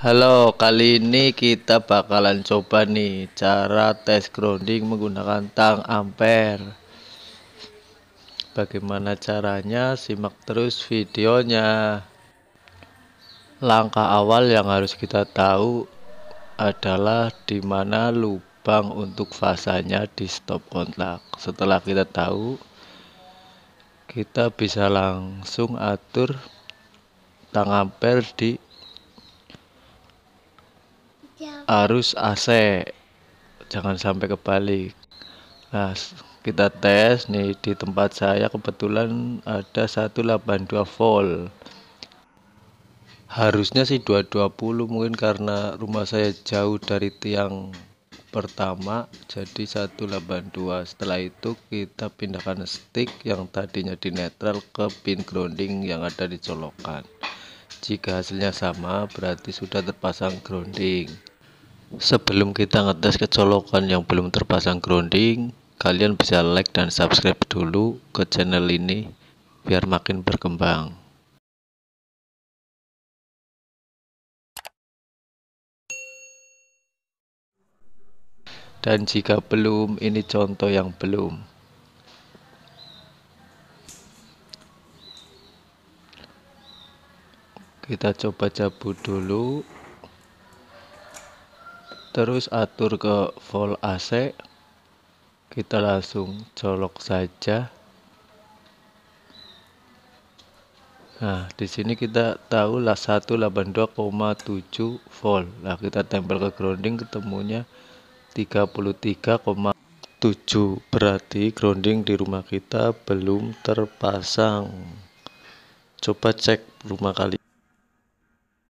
Halo, kali ini kita bakalan coba nih cara tes grounding menggunakan tang ampere. Bagaimana caranya? Simak terus videonya. Langkah awal yang harus kita tahu adalah di mana lubang untuk fasanya di stop kontak. Setelah kita tahu, kita bisa langsung atur tang ampere di arus AC jangan sampai kebalik nah kita tes nih di tempat saya kebetulan ada 182 volt harusnya sih 220 mungkin karena rumah saya jauh dari tiang pertama jadi 182 setelah itu kita pindahkan stick yang tadinya di netral ke pin grounding yang ada di colokan jika hasilnya sama berarti sudah terpasang grounding Sebelum kita ngetes kecolokan yang belum terpasang grounding, kalian bisa like dan subscribe dulu ke channel ini biar makin berkembang. Dan jika belum, ini contoh yang belum. Kita coba cabut dulu terus atur ke volt AC kita langsung colok saja Nah, di sini kita tahu lah 182,7 volt. Nah, kita tempel ke grounding ketemunya 33,7. Berarti grounding di rumah kita belum terpasang. Coba cek rumah kali.